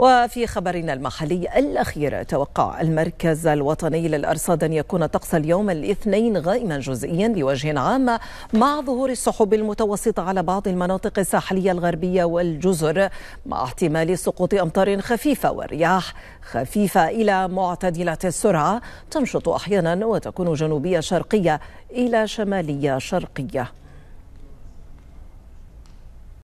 وفي خبرنا المحلي الأخير توقع المركز الوطني للأرصاد أن يكون طقس اليوم الاثنين غائما جزئيا بوجه عام مع ظهور السحب المتوسطة على بعض المناطق الساحلية الغربية والجزر مع احتمال سقوط أمطار خفيفة ورياح خفيفة إلى معتدلة السرعة تنشط أحيانا وتكون جنوبية شرقية إلى شمالية شرقية